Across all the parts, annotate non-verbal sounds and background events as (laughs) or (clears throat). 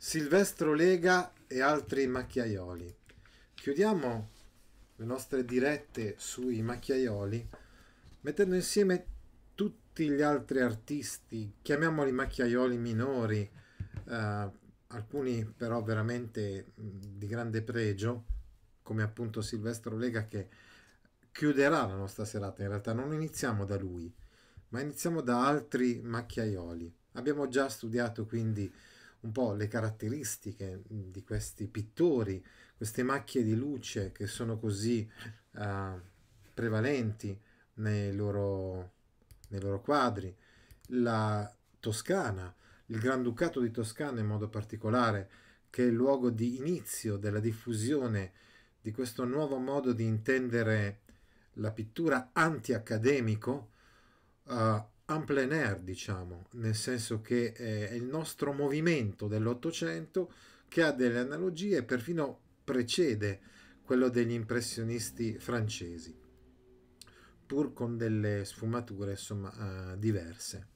Silvestro Lega e altri macchiaioli. Chiudiamo le nostre dirette sui macchiaioli mettendo insieme tutti gli altri artisti, chiamiamoli macchiaioli minori, eh, alcuni però veramente di grande pregio, come appunto Silvestro Lega che chiuderà la nostra serata. In realtà non iniziamo da lui, ma iniziamo da altri macchiaioli. Abbiamo già studiato quindi un po' le caratteristiche mm, di questi pittori, queste macchie di luce che sono così uh, prevalenti nei loro, nei loro quadri, la Toscana, il Granducato di Toscana in modo particolare, che è il luogo di inizio della diffusione di questo nuovo modo di intendere la pittura anti antiaccademico, uh, en plein air, diciamo, nel senso che eh, è il nostro movimento dell'Ottocento che ha delle analogie e perfino precede quello degli impressionisti francesi, pur con delle sfumature insomma, eh, diverse.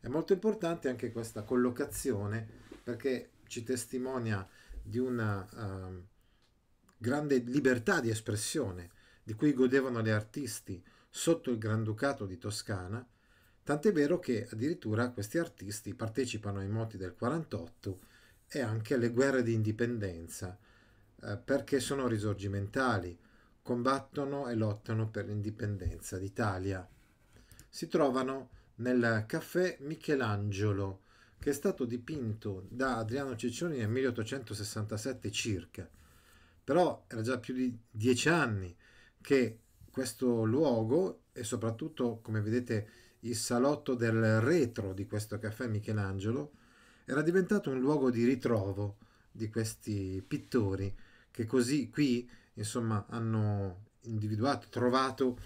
È molto importante anche questa collocazione perché ci testimonia di una uh, grande libertà di espressione di cui godevano gli artisti sotto il Granducato di Toscana Tant'è vero che addirittura questi artisti partecipano ai moti del 48 e anche alle guerre di indipendenza, eh, perché sono risorgimentali, combattono e lottano per l'indipendenza d'Italia. Si trovano nel caffè Michelangelo, che è stato dipinto da Adriano Ciccioni nel 1867 circa. Però era già più di dieci anni che questo luogo, e soprattutto, come vedete, il salotto del retro di questo caffè Michelangelo era diventato un luogo di ritrovo di questi pittori che così qui insomma hanno individuato, trovato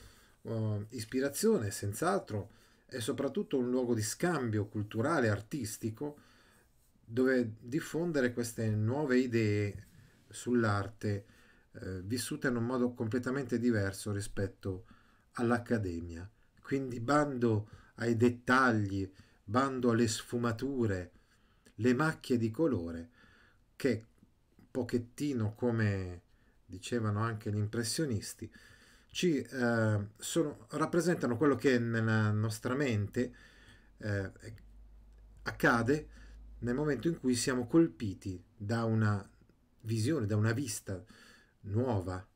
uh, ispirazione senz'altro e soprattutto un luogo di scambio culturale, artistico dove diffondere queste nuove idee sull'arte eh, vissuta in un modo completamente diverso rispetto all'accademia. Quindi bando ai dettagli, bando alle sfumature, le macchie di colore che un pochettino come dicevano anche gli impressionisti ci eh, sono, rappresentano quello che nella nostra mente eh, accade nel momento in cui siamo colpiti da una visione, da una vista nuova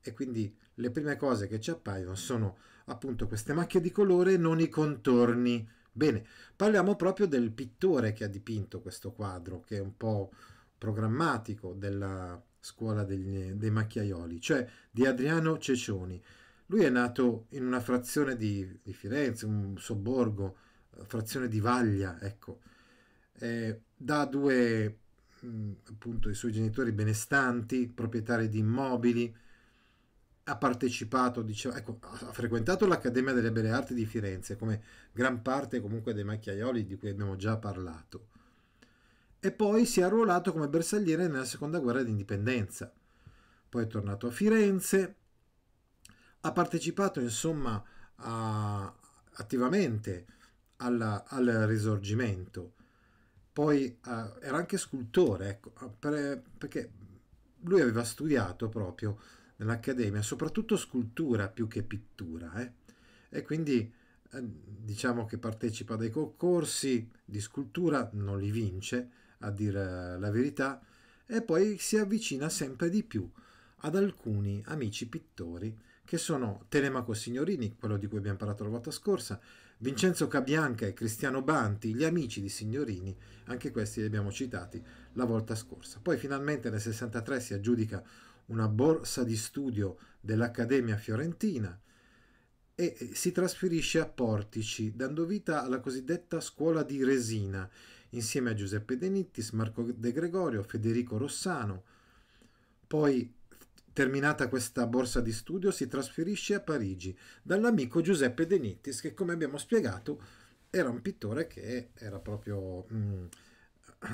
e quindi le prime cose che ci appaiono sono appunto queste macchie di colore, non i contorni. Bene, parliamo proprio del pittore che ha dipinto questo quadro, che è un po' programmatico della scuola degli, dei macchiaioli, cioè di Adriano Cecioni. Lui è nato in una frazione di, di Firenze, un sobborgo, eh, frazione di Vaglia, ecco. Eh, da due, mm, appunto, i suoi genitori benestanti, proprietari di immobili, ha partecipato, diciamo, ecco, ha frequentato l'Accademia delle Belle Arti di Firenze, come gran parte comunque dei macchiaioli di cui abbiamo già parlato, e poi si è arruolato come bersagliere nella seconda guerra d'indipendenza. Poi è tornato a Firenze, ha partecipato insomma a, attivamente alla, al risorgimento. Poi uh, era anche scultore, ecco, per, perché lui aveva studiato proprio nell'Accademia, soprattutto scultura più che pittura. Eh? E quindi eh, diciamo che partecipa a dei concorsi di scultura, non li vince, a dire la verità, e poi si avvicina sempre di più ad alcuni amici pittori che sono Telemaco Signorini, quello di cui abbiamo parlato la volta scorsa, Vincenzo Cabianca e Cristiano Banti, gli amici di Signorini, anche questi li abbiamo citati la volta scorsa. Poi finalmente nel 63 si aggiudica una borsa di studio dell'Accademia fiorentina e eh, si trasferisce a Portici, dando vita alla cosiddetta scuola di Resina, insieme a Giuseppe De Nittis, Marco De Gregorio, Federico Rossano. Poi, terminata questa borsa di studio, si trasferisce a Parigi dall'amico Giuseppe De Nittis, che come abbiamo spiegato era un pittore che era proprio, mh, mm,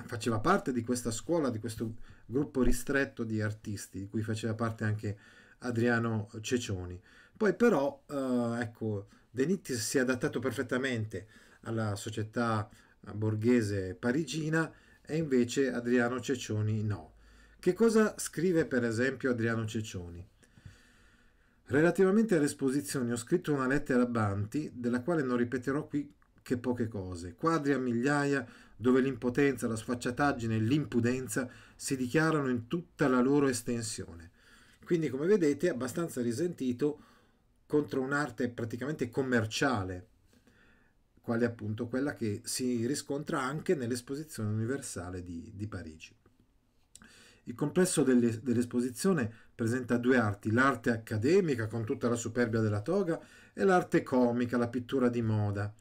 faceva parte di questa scuola, di questo gruppo ristretto di artisti, di cui faceva parte anche Adriano Cecioni. Poi però, eh, ecco, De Nittis si è adattato perfettamente alla società borghese parigina e invece Adriano Cecioni no. Che cosa scrive per esempio Adriano Cecioni? Relativamente alle esposizioni ho scritto una lettera a Banti, della quale non ripeterò qui che poche cose. Quadri a migliaia dove l'impotenza, la sfacciataggine e l'impudenza si dichiarano in tutta la loro estensione. Quindi, come vedete, è abbastanza risentito contro un'arte praticamente commerciale, quale appunto quella che si riscontra anche nell'esposizione universale di, di Parigi. Il complesso dell'esposizione presenta due arti, l'arte accademica con tutta la superbia della toga e l'arte comica, la pittura di moda,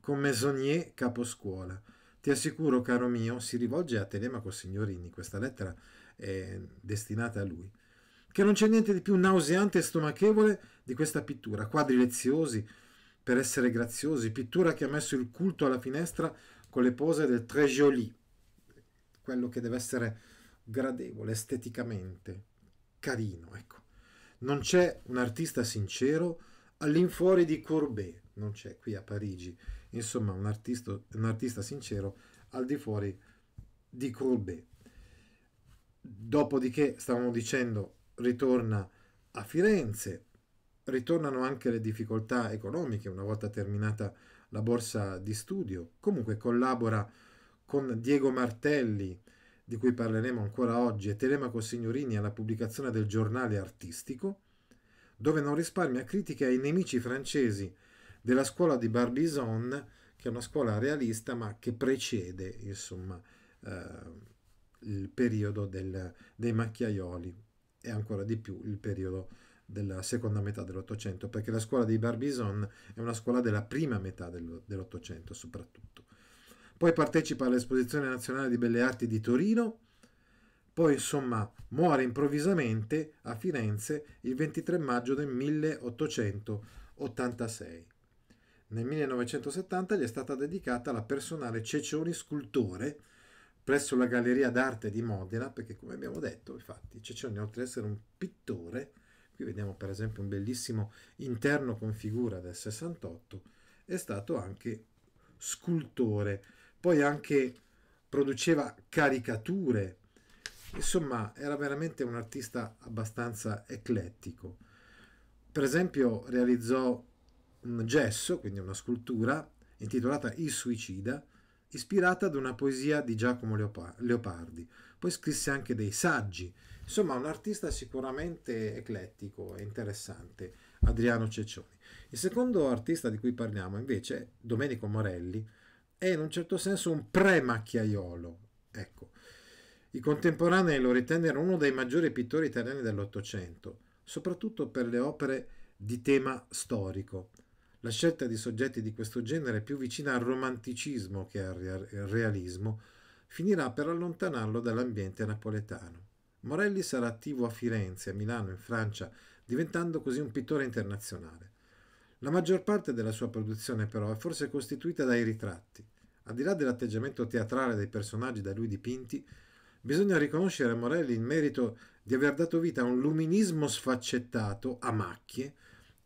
con Meissonier caposcuola. Ti assicuro, caro mio, si rivolge a Telemaco Signorini, questa lettera è destinata a lui, che non c'è niente di più nauseante e stomachevole di questa pittura, quadri leziosi per essere graziosi, pittura che ha messo il culto alla finestra con le pose del très joli, quello che deve essere gradevole esteticamente, carino, ecco. Non c'è un artista sincero all'infuori di Courbet, non c'è qui a Parigi, insomma un artista, un artista sincero al di fuori di Courbet. Dopodiché, stavamo dicendo, ritorna a Firenze, ritornano anche le difficoltà economiche una volta terminata la borsa di studio. Comunque collabora con Diego Martelli, di cui parleremo ancora oggi, e Telemaco Signorini alla pubblicazione del giornale artistico, dove non risparmia critiche ai nemici francesi della scuola di Barbizon, che è una scuola realista ma che precede insomma, eh, il periodo del, dei macchiaioli e ancora di più il periodo della seconda metà dell'Ottocento, perché la scuola di Barbizon è una scuola della prima metà dell'Ottocento soprattutto. Poi partecipa all'Esposizione Nazionale di Belle Arti di Torino, poi insomma muore improvvisamente a Firenze il 23 maggio del 1886. Nel 1970 gli è stata dedicata la personale Cecioni scultore presso la Galleria d'Arte di Modena, perché come abbiamo detto, infatti, Cecioni oltre ad essere un pittore, qui vediamo per esempio un bellissimo interno con figura del 68, è stato anche scultore, poi anche produceva caricature, insomma era veramente un artista abbastanza eclettico. Per esempio realizzò un gesso, quindi una scultura, intitolata Il suicida, ispirata ad una poesia di Giacomo Leopardi. Poi scrisse anche dei saggi. Insomma, un artista sicuramente eclettico e interessante, Adriano Ceccioni. Il secondo artista di cui parliamo, invece, Domenico Morelli, è in un certo senso un pre-macchiaiolo. Ecco. I contemporanei lo ritennero uno dei maggiori pittori italiani dell'Ottocento, soprattutto per le opere di tema storico. La scelta di soggetti di questo genere, più vicina al romanticismo che al realismo, finirà per allontanarlo dall'ambiente napoletano. Morelli sarà attivo a Firenze, a Milano, in Francia, diventando così un pittore internazionale. La maggior parte della sua produzione però è forse costituita dai ritratti. Al di là dell'atteggiamento teatrale dei personaggi da lui dipinti, bisogna riconoscere a Morelli il merito di aver dato vita a un luminismo sfaccettato, a macchie,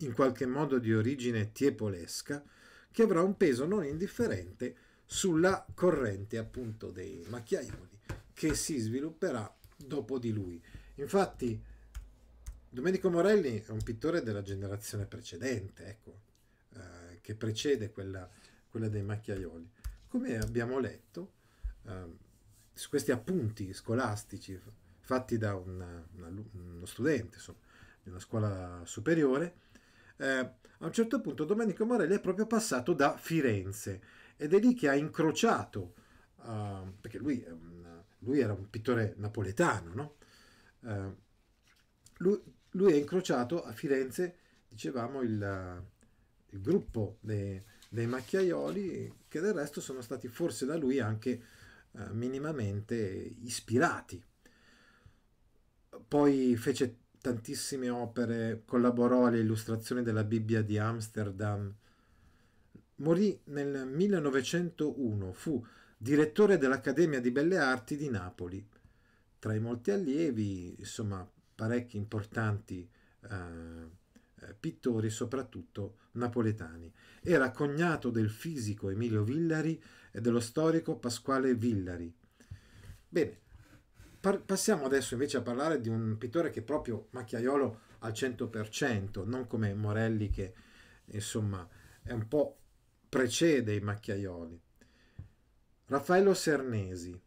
in qualche modo di origine tiepolesca, che avrà un peso non indifferente sulla corrente appunto dei macchiaioli che si svilupperà dopo di lui. Infatti Domenico Morelli è un pittore della generazione precedente, ecco, eh, che precede quella, quella, dei macchiaioli. Come abbiamo letto, eh, su questi appunti scolastici fatti da una, una, uno studente insomma, di una scuola superiore, eh, a un certo punto Domenico Morelli è proprio passato da Firenze ed è lì che ha incrociato, uh, perché lui, um, lui, era un pittore napoletano, no? uh, lui, lui, è incrociato a Firenze, dicevamo, il, il gruppo dei, dei, macchiaioli che del resto sono stati forse da lui anche eh, minimamente ispirati. Poi fece tantissime opere, collaborò alle illustrazioni della Bibbia di Amsterdam. Morì nel 1901, fu direttore dell'Accademia di Belle Arti di Napoli. Tra i molti allievi, insomma, parecchi importanti eh, eh pittori, soprattutto napoletani. Era cognato del fisico Emilio Villari e dello storico Pasquale Villari. Bene, Par- passiamo adesso invece a parlare di un pittore che è proprio macchiaiolo al 100%, non come Morelli che insomma è un po' precede i macchiaioli. Raffaello Sernesi,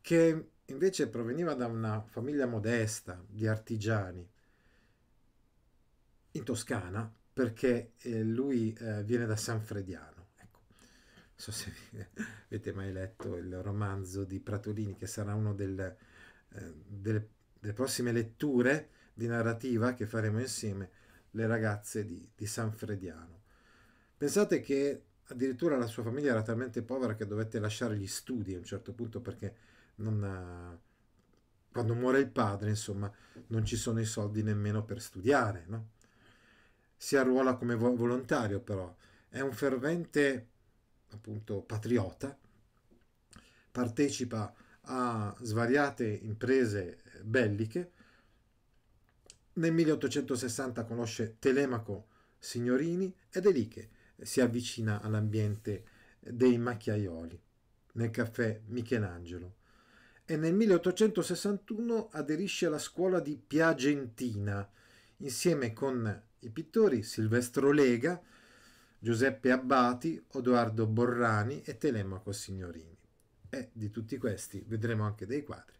che invece proveniva da una famiglia modesta di artigiani in Toscana, perché eh, lui eh, viene da San Frediano so se (laughs) avete mai letto il romanzo di Pratolini, che sarà una eh, delle, delle, prossime letture di narrativa che faremo insieme, Le ragazze di, di San Frediano. Pensate che addirittura la sua famiglia era talmente povera che dovette lasciare gli studi a un certo punto perché ha... Eh, quando muore il padre, insomma, non ci sono i soldi nemmeno per studiare, no? Si arruola come volontario, però. È un fervente appunto patriota, partecipa a svariate imprese belliche. Nel 1860 conosce Telemaco Signorini ed è lì che si avvicina all'ambiente dei macchiaioli, nel caffè Michelangelo. E nel 1861 aderisce alla scuola di Piagentina, insieme con i pittori Silvestro Lega Giuseppe Abbati, Odoardo Borrani e Telemaco Signorini. E di tutti questi vedremo anche dei quadri,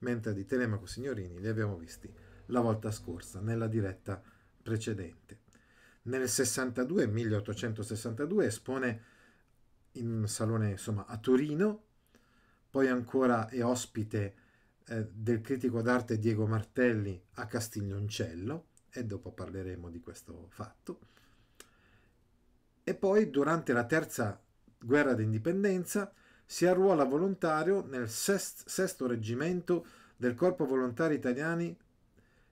mentre di Telemaco Signorini li abbiamo visti la volta scorsa, nella diretta precedente. Nel 62, 1862 espone in un salone insomma, a Torino, poi ancora è ospite eh, del critico d'arte Diego Martelli a Castiglioncello, e dopo parleremo di questo fatto e poi durante la terza guerra d'indipendenza si arruola volontario nel sest, sesto reggimento del Corpo Volontari Italiani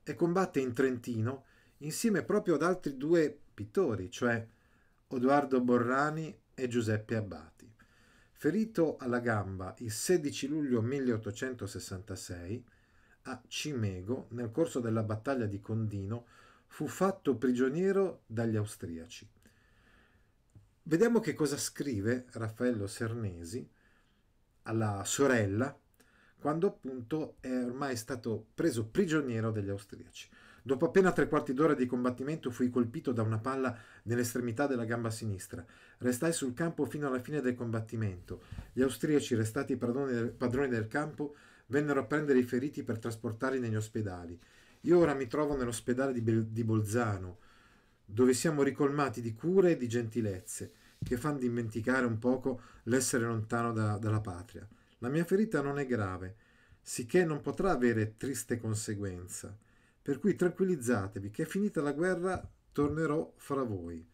e combatte in Trentino insieme proprio ad altri due pittori, cioè Odoardo Borrani e Giuseppe Abbati. Ferito alla gamba il 16 luglio 1866 a Cimego, nel corso della battaglia di Condino, fu fatto prigioniero dagli austriaci. Vediamo che cosa scrive Raffaello Sernesi alla sorella quando appunto è ormai stato preso prigioniero dagli austriaci. Dopo appena tre quarti d'ora di combattimento fui colpito da una palla nell'estremità della gamba sinistra. Restai sul campo fino alla fine del combattimento. Gli austriaci, restati padroni del, campo, vennero a prendere i feriti per trasportarli negli ospedali. Io ora mi trovo nell'ospedale di, Bolzano, dove siamo ricolmati di cure e di gentilezze che fanno dimenticare un poco l'essere lontano da, dalla patria. La mia ferita non è grave, sicché non potrà avere triste conseguenza. Per cui tranquillizzatevi che finita la guerra tornerò fra voi.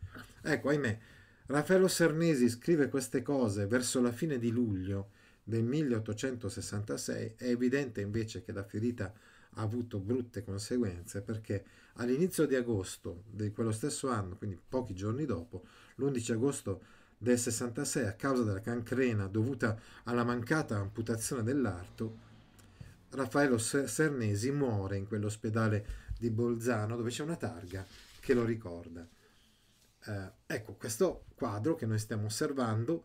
Ecco, ahimè, Raffaello Sernesi scrive queste cose verso la fine di luglio del 1866, è evidente invece che la ferita ha avuto brutte conseguenze perché All'inizio di agosto di quello stesso anno, quindi pochi giorni dopo, l'11 agosto del 66, a causa della cancrena dovuta alla mancata amputazione dell'arto, Raffaello Sernesi muore in quell'ospedale di Bolzano dove c'è una targa che lo ricorda. Eh, ecco, questo quadro che noi stiamo osservando,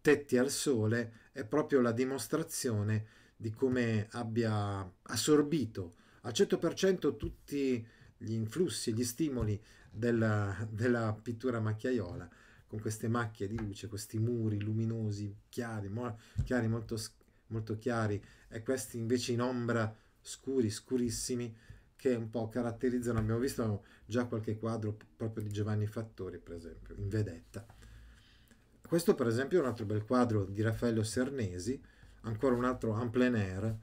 Tetti al sole, è proprio la dimostrazione di come abbia assorbito al 100% tutti i gli influssi, gli stimoli della, della pittura macchiaiola con queste macchie di luce, questi muri luminosi, chiari, mo chiari molto, molto chiari e questi invece in ombra scuri, scurissimi, che un po' caratterizzano, abbiamo visto già qualche quadro proprio di Giovanni Fattori, per esempio, in vedetta. Questo per esempio è un altro bel quadro di Raffaello Sernesi, ancora un altro en plein air,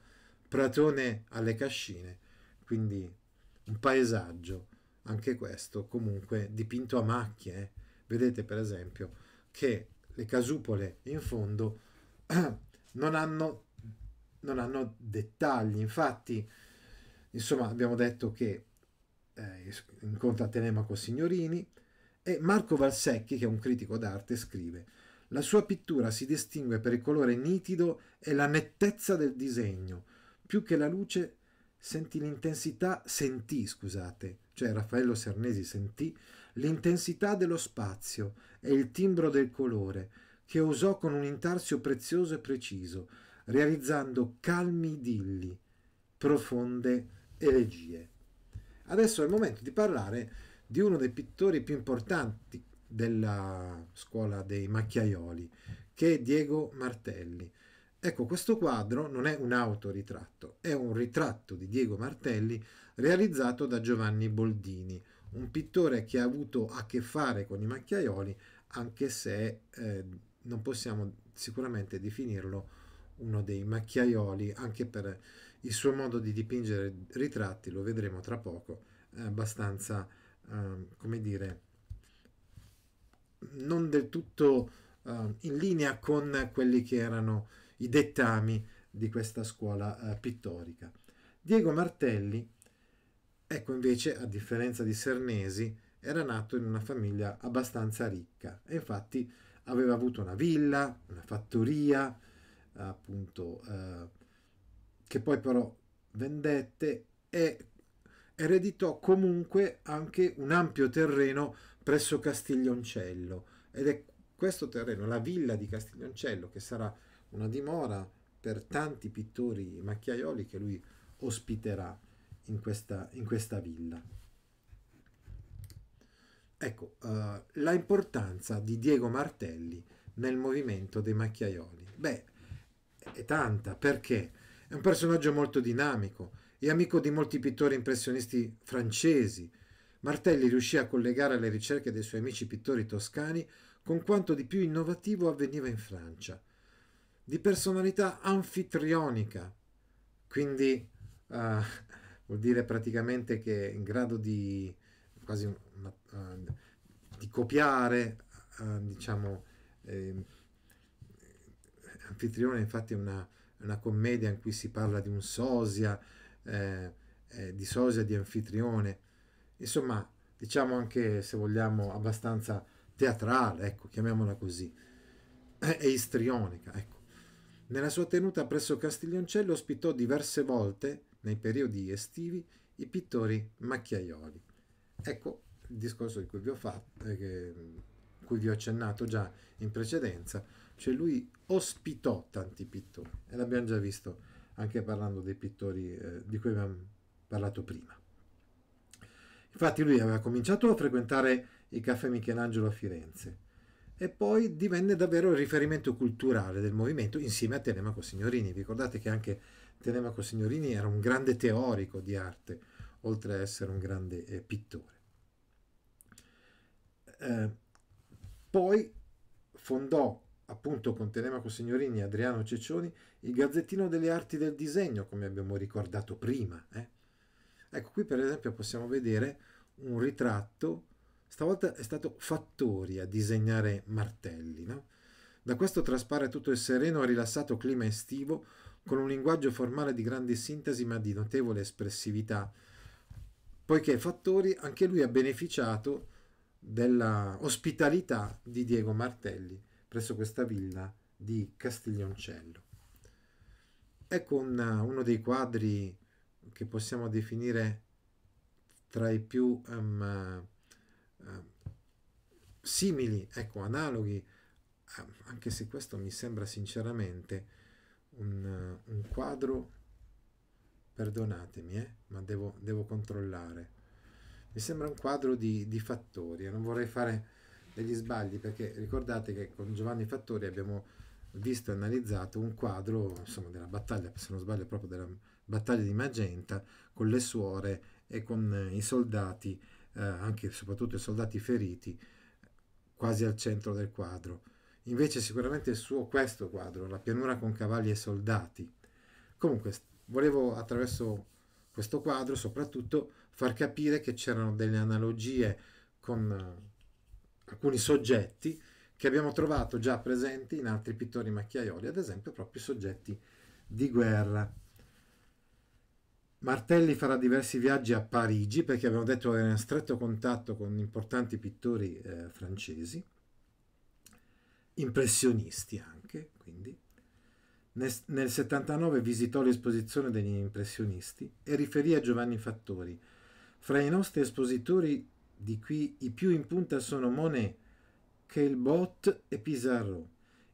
Pratone alle cascine, quindi un paesaggio, anche questo comunque dipinto a macchie. Eh. Vedete per esempio che le casupole in fondo (clears throat) non hanno, non hanno dettagli, infatti insomma abbiamo detto che eh, incontra Telemaco Signorini e Marco Valsecchi, che è un critico d'arte, scrive la sua pittura si distingue per il colore nitido e la nettezza del disegno, più che la luce sentì l'intensità, sentì, scusate, cioè Raffaello Sarnesi sentì l'intensità dello spazio e il timbro del colore, che usò con un intarsio prezioso e preciso, realizzando calmi idilli, profonde elegie. Adesso è il momento di parlare di uno dei pittori più importanti della scuola dei macchiaioli, che è Diego Martelli, Ecco, questo quadro non è un autoritratto, è un ritratto di Diego Martelli realizzato da Giovanni Boldini, un pittore che ha avuto a che fare con i macchiaioli, anche se eh, non possiamo sicuramente definirlo uno dei macchiaioli, anche per il suo modo di dipingere ritratti, lo vedremo tra poco, è abbastanza, eh, come dire, non del tutto eh, in linea con quelli che erano i dettami di questa scuola eh, pittorica. Diego Martelli, ecco invece, a differenza di Sernesi, era nato in una famiglia abbastanza ricca e infatti aveva avuto una villa, una fattoria, appunto, eh, che poi però vendette e ereditò comunque anche un ampio terreno presso Castiglioncello ed è questo terreno, la villa di Castiglioncello, che sarà una dimora per tanti pittori macchiaioli che lui ospiterà in questa, in questa villa. Ecco, uh, la importanza di Diego Martelli nel movimento dei macchiaioli. Beh, è tanta, perché è un personaggio molto dinamico, e amico di molti pittori impressionisti francesi. Martelli riuscì a collegare le ricerche dei suoi amici pittori toscani con quanto di più innovativo avveniva in Francia di personalità anfitrionica, quindi uh, vuol dire praticamente che è in grado di quasi una, uh, di copiare, uh, diciamo, eh, Anfitrione infatti è una, una, commedia in cui si parla di un sosia, eh, eh, di sosia di anfitrione, insomma, diciamo anche se vogliamo abbastanza teatrale, ecco, chiamiamola così, e istrionica, ecco. Nella sua tenuta presso Castiglioncello ospitò diverse volte, nei periodi estivi, i pittori macchiaioli. Ecco il discorso di cui vi ho, fatto, eh, che, mm, cui vi ho accennato già in precedenza, cioè lui ospitò tanti pittori e l'abbiamo già visto anche parlando dei pittori eh, di cui abbiamo parlato prima. Infatti lui aveva cominciato a frequentare i caffè Michelangelo a Firenze, e poi divenne davvero il riferimento culturale del movimento insieme a Telemaco Signorini. ricordate che anche Telemaco Signorini era un grande teorico di arte, oltre ad essere un grande eh, pittore. Eh, poi fondò appunto con Telemaco Signorini e Adriano Ceccioni il Gazzettino delle Arti del Disegno, come abbiamo ricordato prima. Eh. Ecco, qui per esempio possiamo vedere un ritratto Stavolta è stato Fattori a disegnare martelli, no? Da questo traspare tutto il sereno e rilassato clima estivo con un linguaggio formale di grande sintesi ma di notevole espressività, poiché Fattori anche lui ha beneficiato della ospitalità di Diego Martelli presso questa villa di Castiglioncello. Ecco un, eh, uno dei quadri che possiamo definire tra i più um, Ehm, simili, ecco, analoghi, ehm, anche se questo mi sembra sinceramente un, un quadro, perdonatemi, eh, ma devo, devo, controllare, mi sembra un quadro di, di fattori, non vorrei fare degli sbagli perché ricordate che con Giovanni Fattori abbiamo visto e analizzato un quadro insomma, della battaglia, se non sbaglio proprio della battaglia di Magenta, con le suore e con i soldati eh, anche e soprattutto i soldati feriti, quasi al centro del quadro. Invece sicuramente il suo questo quadro, la pianura con cavalli e soldati. Comunque volevo attraverso questo quadro soprattutto far capire che c'erano delle analogie con eh, alcuni soggetti che abbiamo trovato già presenti in altri pittori macchiaioli, ad esempio proprio soggetti di guerra. Martelli farà diversi viaggi a Parigi perché abbiamo detto che era in stretto contatto con importanti pittori eh, francesi, impressionisti anche, quindi. Nel 1979 visitò l'esposizione degli impressionisti e riferì a Giovanni Fattori. Fra i nostri espositori di qui i più in punta sono Monet, Keilbot e Pizarro.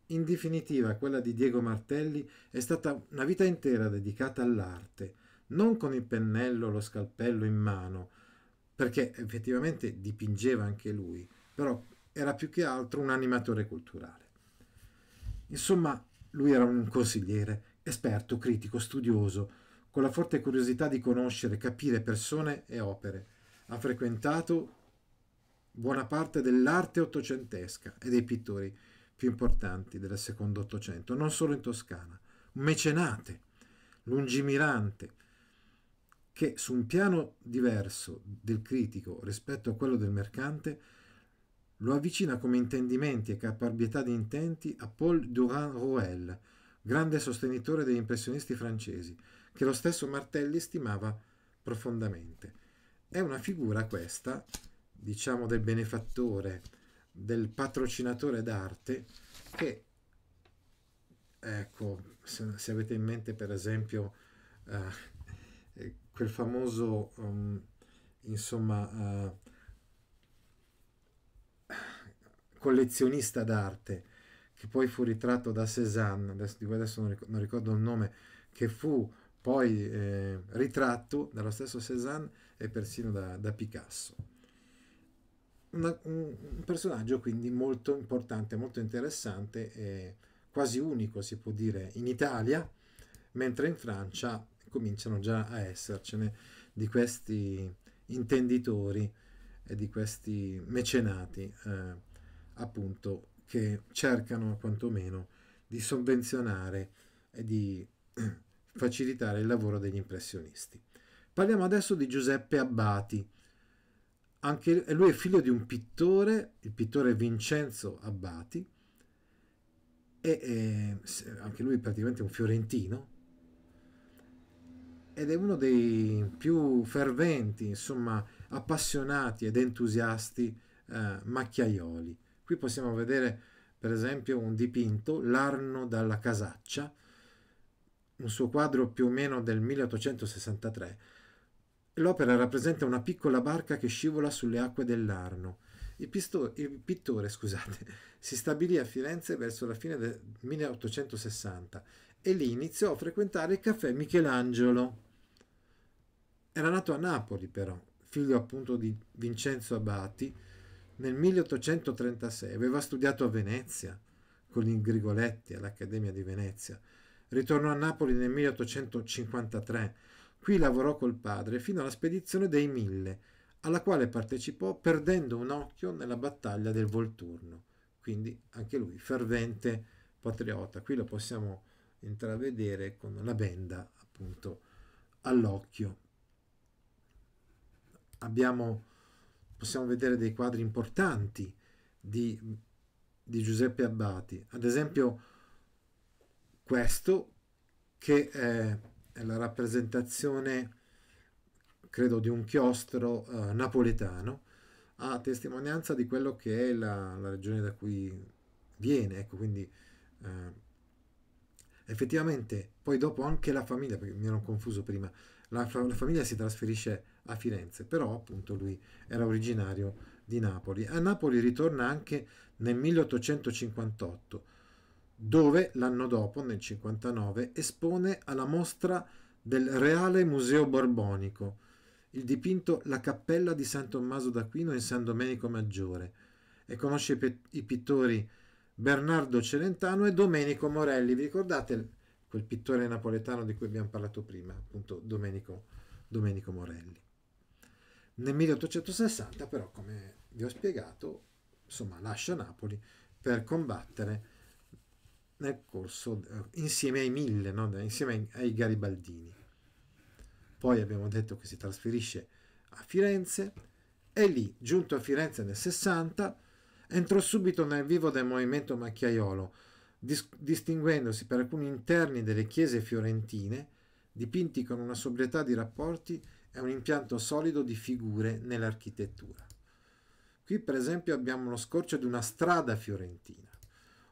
In definitiva, quella di Diego Martelli è stata una vita intera dedicata all'arte, non con il pennello lo scalpello in mano, perché effettivamente dipingeva anche lui, però era più che altro un animatore culturale. Insomma, lui era un consigliere, esperto, critico, studioso, con la forte curiosità di conoscere, capire persone e opere. Ha frequentato buona parte dell'arte ottocentesca e dei pittori più importanti del secondo ottocento, non solo in Toscana. Un mecenate, lungimirante, che su un piano diverso del critico rispetto a quello del mercante lo avvicina come intendimenti e caparbietà di intenti a Paul Durand Rouel, grande sostenitore degli impressionisti francesi, che lo stesso Martelli stimava profondamente. È una figura questa, diciamo del benefattore, del patrocinatore d'arte, che, ecco, se, avete in mente per esempio eh, quel famoso um, insomma uh, collezionista d'arte che poi fu ritratto da Cézanne, adesso, di cui adesso non, ric non ricordo il nome, che fu poi eh, ritratto dallo stesso Cézanne e persino da, da Picasso. Una, un, un, personaggio quindi molto importante, molto interessante, quasi unico si può dire in Italia, mentre in Francia cominciano già a essercene di questi intenditori e di questi mecenati eh, appunto che cercano quantomeno di sovvenzionare e di eh, facilitare il lavoro degli impressionisti. Parliamo adesso di Giuseppe Abbati. Anche lui è figlio di un pittore, il pittore Vincenzo Abbati, e, e eh, anche lui è praticamente un fiorentino, ed è uno dei più ferventi, insomma, appassionati ed entusiasti eh, macchiaioli. Qui possiamo vedere per esempio un dipinto, L'arno dalla casaccia, un suo quadro più o meno del 1863. L'opera rappresenta una piccola barca che scivola sulle acque dell'Arno. Il, pisto- il pittore scusate, (laughs) si stabilì a Firenze verso la fine del 1860 e lì iniziò a frequentare il caffè Michelangelo. Era nato a Napoli però, figlio appunto di Vincenzo Abati, nel 1836 aveva studiato a Venezia con gli Grigoletti all'Accademia di Venezia. Ritornò a Napoli nel 1853. Qui lavorò col padre fino alla spedizione dei Mille, alla quale partecipò perdendo un occhio nella battaglia del Volturno. Quindi anche lui fervente patriota. Qui lo possiamo intravedere con la benda appunto all'occhio. Abbiamo, possiamo vedere dei quadri importanti di, di Giuseppe Abbati, ad esempio questo che è, è la rappresentazione credo di un chiostro eh, napoletano a testimonianza di quello che è la, la regione da cui viene, ecco quindi eh, effettivamente poi dopo anche la famiglia, perché mi ero confuso prima, la, la, famiglia si trasferisce a Firenze, però appunto lui era originario di Napoli. A Napoli ritorna anche nel 1858, dove l'anno dopo, nel 59, espone alla mostra del Reale Museo Borbonico il dipinto La cappella di San Tommaso d'Aquino in San Domenico Maggiore e conosce i pittori Bernardo Celentano e Domenico Morelli. Vi ricordate quel pittore napoletano di cui abbiamo parlato prima, appunto Domenico, Domenico Morelli? Nel 1860 però, come vi ho spiegato, insomma, lascia Napoli per combattere nel corso, eh, insieme ai mille, no? insieme ai garibaldini. Poi abbiamo detto che si trasferisce a Firenze e lì, giunto a Firenze nel 60, entrò subito nel vivo del movimento macchiaiolo, dis- distinguendosi per alcuni interni delle chiese fiorentine, dipinti con una sobrietà di rapporti e un impianto solido di figure nell'architettura. Qui per esempio abbiamo lo scorcio di una strada fiorentina,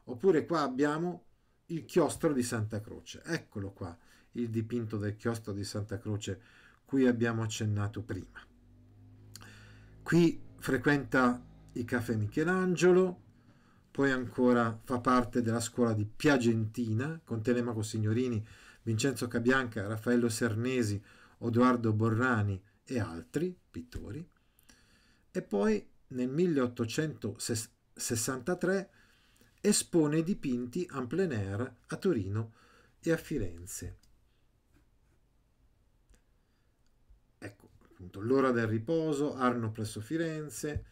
oppure qua abbiamo il chiostro di Santa Croce. Eccolo qua, il dipinto del chiostro di Santa Croce cui abbiamo accennato prima. Qui frequenta i Caffè Michelangelo, poi ancora fa parte della scuola di Piagentina con Telemaco Signorini, Vincenzo Cabianca, Raffaello Sernesi, Odoardo Borrani e altri pittori. E poi nel 1863 espone dipinti en plein air a Torino e a Firenze. Ecco, appunto, L'ora del riposo, Arno presso Firenze,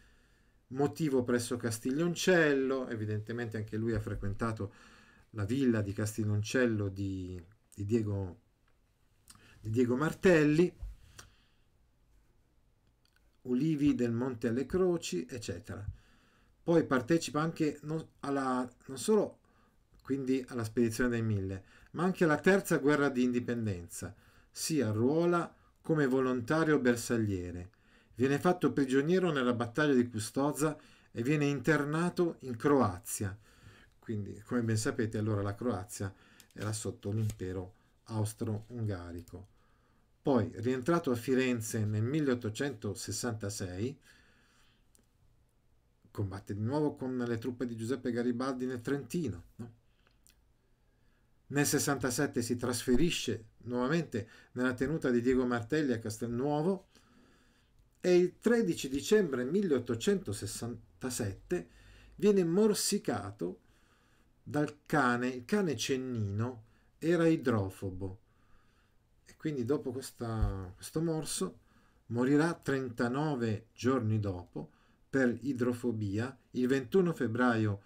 motivo presso Castiglioncello, evidentemente anche lui ha frequentato la villa di Castiglioncello di, di, Diego, di Diego Martelli, Ulivi del Monte alle Croci, eccetera. Poi partecipa anche non, alla, non solo quindi alla spedizione dei Mille, ma anche alla terza guerra di indipendenza. Si arruola come volontario bersagliere Viene fatto prigioniero nella battaglia di Custoza e viene internato in Croazia. Quindi, come ben sapete, allora la Croazia era sotto l'impero austro-ungarico. Poi, rientrato a Firenze nel 1866, combatte di nuovo con le truppe di Giuseppe Garibaldi nel Trentino. No? Nel 67 si trasferisce nuovamente nella tenuta di Diego Martelli a Castelnuovo, e il 13 dicembre 1867 viene morsicato dal cane, il cane Cennino era idrofobo e quindi dopo questa, questo morso morirà 39 giorni dopo per idrofobia il 21 febbraio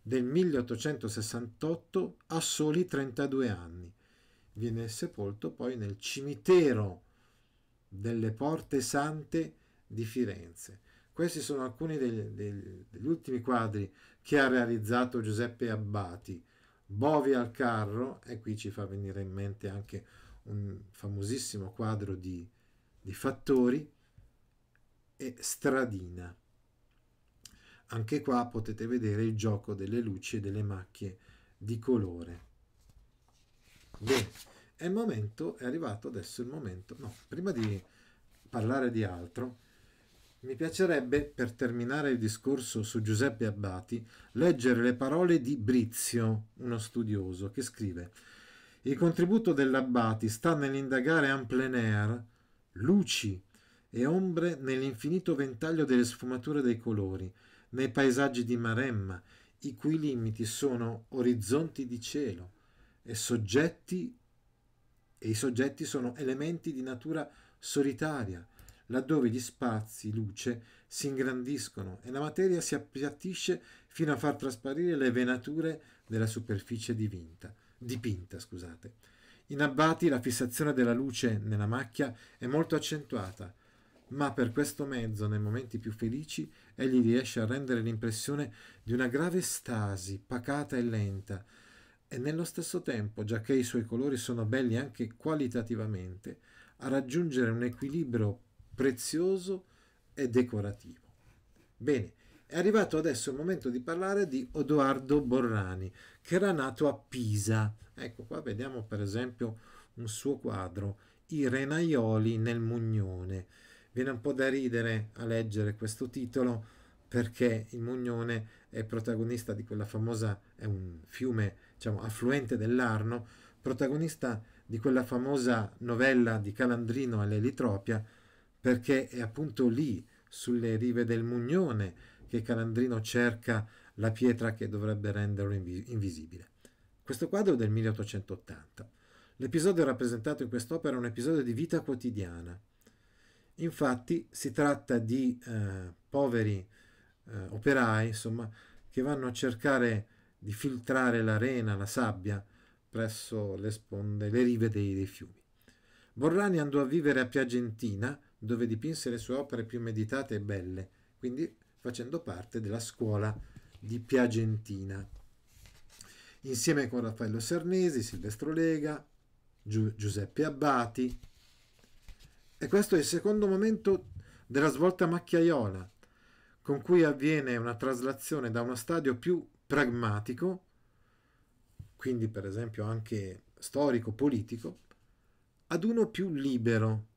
del 1868 a soli 32 anni. Viene sepolto poi nel cimitero delle Porte Sante di Firenze. Questi sono alcuni degli, degli, degli ultimi quadri che ha realizzato Giuseppe Abbati. Bovi al carro, e qui ci fa venire in mente anche un famosissimo quadro di, di Fattori, e Stradina. Anche qua potete vedere il gioco delle luci e delle macchie di colore. Bene, è il momento, è arrivato adesso il momento, no, prima di parlare di altro, mi piacerebbe, per terminare il discorso su Giuseppe Abbati, leggere le parole di Brizio, uno studioso, che scrive Il contributo dell'Abbati sta nell'indagare en plein air, luci e ombre nell'infinito ventaglio delle sfumature dei colori, nei paesaggi di Maremma, i cui limiti sono orizzonti di cielo e soggetti e i soggetti sono elementi di natura solitaria, laddove gli spazi luce si ingrandiscono e la materia si appiattisce fino a far trasparire le venature della superficie divinta, dipinta. Scusate. In abbati la fissazione della luce nella macchia è molto accentuata, ma per questo mezzo, nei momenti più felici, egli riesce a rendere l'impressione di una grave stasi, pacata e lenta, e nello stesso tempo, giacché i suoi colori sono belli anche qualitativamente, a raggiungere un equilibrio prezioso e decorativo. Bene, è arrivato adesso il momento di parlare di Odoardo Borrani, che era nato a Pisa. Ecco qua vediamo per esempio un suo quadro, I Renaioli nel Mugnone. Viene un po' da ridere a leggere questo titolo perché il Mugnone è protagonista di quella famosa, è un fiume diciamo, affluente dell'Arno, protagonista di quella famosa novella di Calandrino e perché è appunto lì, sulle rive del Mugnone, che Calandrino cerca la pietra che dovrebbe renderlo invisibile. Questo quadro è del 1880. L'episodio rappresentato in quest'opera è un episodio di vita quotidiana. Infatti si tratta di eh, poveri eh, operai, insomma, che vanno a cercare di filtrare l'arena, la sabbia, presso le sponde, le rive dei, dei fiumi. Borrani andò a vivere a Piagentina, dove dipinse le sue opere più meditate e belle, quindi facendo parte della scuola di Piagentina. Insieme con Raffaello Sarnesi, Silvestro Lega, Gi- Giuseppe Abbati. E questo è il secondo momento della svolta macchiaiola, con cui avviene una traslazione da uno stadio più pragmatico, quindi per esempio anche storico, politico, ad uno più libero,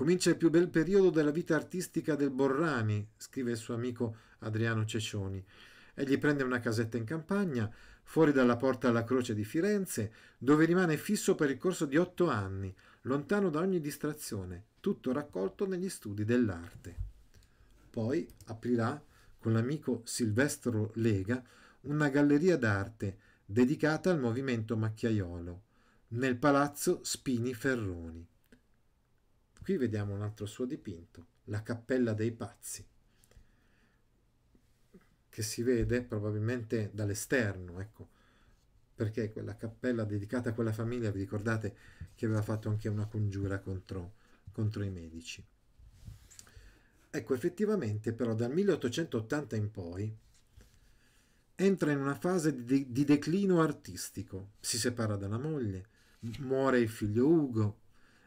Comincia il più bel periodo della vita artistica del Borrani, scrive il suo amico Adriano Cecioni. Egli prende una casetta in campagna, fuori dalla porta alla Croce di Firenze, dove rimane fisso per il corso di otto anni, lontano da ogni distrazione, tutto raccolto negli studi dell'arte. Poi aprirà con l'amico Silvestro Lega una galleria d'arte dedicata al movimento macchiaiolo nel palazzo Spini Ferroni. Qui vediamo un altro suo dipinto, la Cappella dei Pazzi, che si vede probabilmente dall'esterno, ecco, perché quella cappella dedicata a quella famiglia, vi ricordate che aveva fatto anche una congiura contro, contro i medici. Ecco, effettivamente però dal 1880 in poi entra in una fase di, di declino artistico, si separa dalla moglie, muore il figlio Ugo,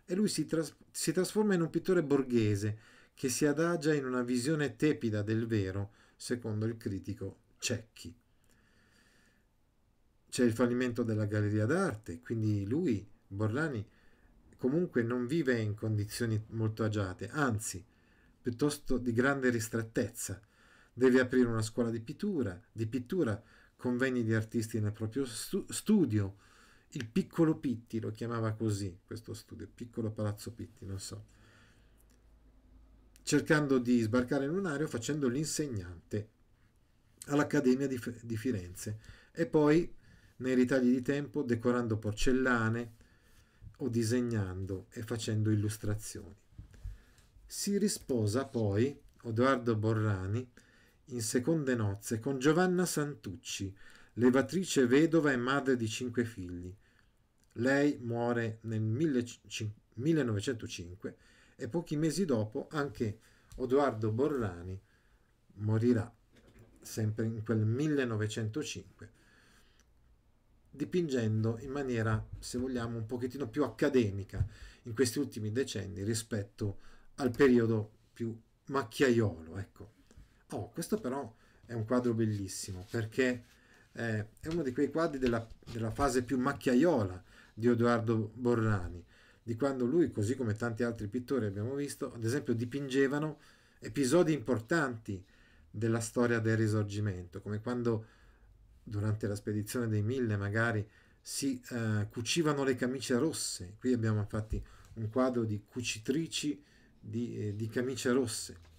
e lui si, tras- si trasforma in un pittore borghese che si adagia in una visione tepida del vero, secondo il critico Cecchi. C'è il fallimento della galleria d'arte, quindi lui, Borlani, comunque non vive in condizioni molto agiate, anzi, piuttosto di grande ristrettezza. Deve aprire una scuola di pittura, di pittura convegni di artisti nel proprio stu- studio, il piccolo Pitti lo chiamava così, questo studio, piccolo palazzo Pitti, non so, cercando di sbarcare in un aereo facendo l'insegnante all'Accademia di, di Firenze e poi nei ritagli di tempo decorando porcellane o disegnando e facendo illustrazioni. Si risposa poi Odoardo Borrani in seconde nozze con Giovanna Santucci, levatrice vedova e madre di cinque figli, lei muore nel 1905 e pochi mesi dopo anche Odoardo Borrani morirà, sempre in quel 1905, dipingendo in maniera, se vogliamo, un pochettino più accademica in questi ultimi decenni rispetto al periodo più macchiaiolo. Ecco. Oh, questo però è un quadro bellissimo perché eh, è uno di quei quadri della, della fase più macchiaiola di Edoardo Borrani, di quando lui, così come tanti altri pittori abbiamo visto, ad esempio dipingevano episodi importanti della storia del risorgimento, come quando durante la spedizione dei mille magari si eh, cucivano le camicie rosse, qui abbiamo infatti un quadro di cucitrici di, eh, di camicie rosse.